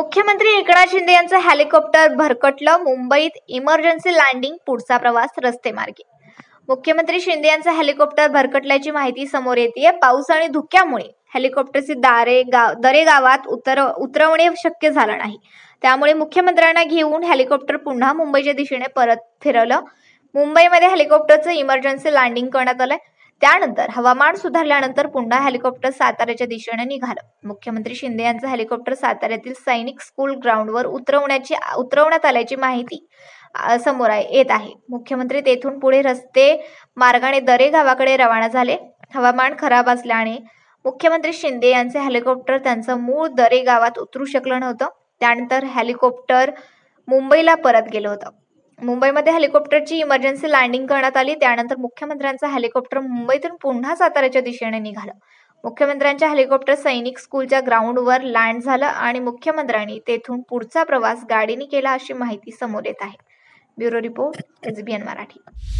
मुख्यमंत्री एकनाथ शिंदे यांचं हेलिकॉप्टर भरकटलं मुंबईत इमर्जन्सी लँडिंग पुढचा प्रवास रस्तेमार्गे मुख्यमंत्री शिंदे यांचं हेलिकॉप्टर भरकटल्याची माहिती समोर येते पाऊस आणि धुक्यामुळे हेलिकॉप्टरचे दारे गाव दरे गावात उतर उतरवणे शक्य झालं नाही त्यामुळे मुख्यमंत्र्यांना घेऊन हेलिकॉप्टर पुन्हा मुंबईच्या दिशेने परत फिरवलं मुंबईमध्ये हेलिकॉप्टरचं इमर्जन्सी लँडिंग करण्यात आलंय त्यानंतर हवामान सुधारल्यानंतर पुन्हा हेलिकॉप्टर साताऱ्याच्या दिशेने निघालं मुख्यमंत्री शिंदे यांचं हेलिकॉप्टर साताऱ्यातील सैनिक स्कूल ग्राउंडवर उतरवण्याची उतरवण्यात आल्याची माहिती समोर येत आहे मुख्यमंत्री तेथून पुढे रस्ते मार्गाने दरे गावाकडे रवाना झाले हवामान खराब असल्याने मुख्यमंत्री शिंदे यांचे हेलिकॉप्टर त्यांचं मूळ दरे गावात उतरू शकलं नव्हतं त्यानंतर हेलिकॉप्टर मुंबईला परत गेलं होतं मुंबईमध्ये हेलिकॉप्टरची इमर्जन्सी लँडिंग करण्यात आली त्यानंतर मुख्यमंत्र्यांचा हेलिकॉप्टर मुंबईतून पुन्हा साताऱ्याच्या दिशेने निघालं मुख्यमंत्र्यांच्या हेलिकॉप्टर सैनिक स्कूलच्या ग्राउंडवर लँड झालं आणि मुख्यमंत्र्यांनी तेथून पुढचा प्रवास गाडीने केला अशी माहिती समोर येत आहे ब्युरो रिपोर्ट एसबीएन मराठी